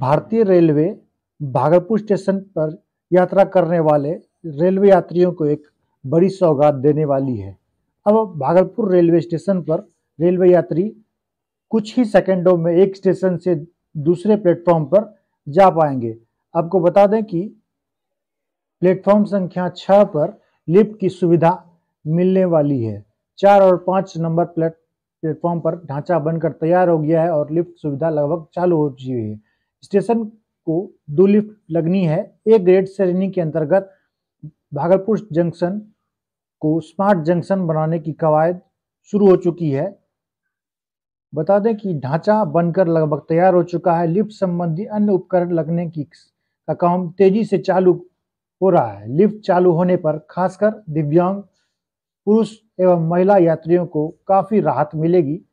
भारतीय railway Bhagalpur station पर यात्रा करने वाले रेलवे यात्रियों को एक बड़ी सौगात देने वाली है अब भागलपुर रेलवे स्टेशन पर रेलवे यात्री कुछ ही सेकंडों में एक स्टेशन से दूसरे प्लेटफॉर्म पर जा पाएंगे आपको बता दें कि प्लेटफॉर्म संख्या छः पर लिफ्ट की सुविधा मिलने वाली है चार और पाँच नंबर प्लेट प्लेटफॉर्म पर ढांचा बनकर तैयार हो गया है और लिफ्ट सुविधा लगभग चालू हो चुकी है स्टेशन को दो लिफ्ट लगनी है एक ग्रेड श्रेणी के अंतर्गत भागलपुर जंक्शन को स्मार्ट जंक्शन बनाने की कवायद शुरू हो चुकी है बता दें कि ढांचा बनकर लगभग तैयार हो चुका है लिफ्ट संबंधी अन्य उपकरण लगने की का काम तेजी से चालू हो रहा है लिफ्ट चालू होने पर खासकर दिव्यांग पुरुष एवं महिला यात्रियों को काफ़ी राहत मिलेगी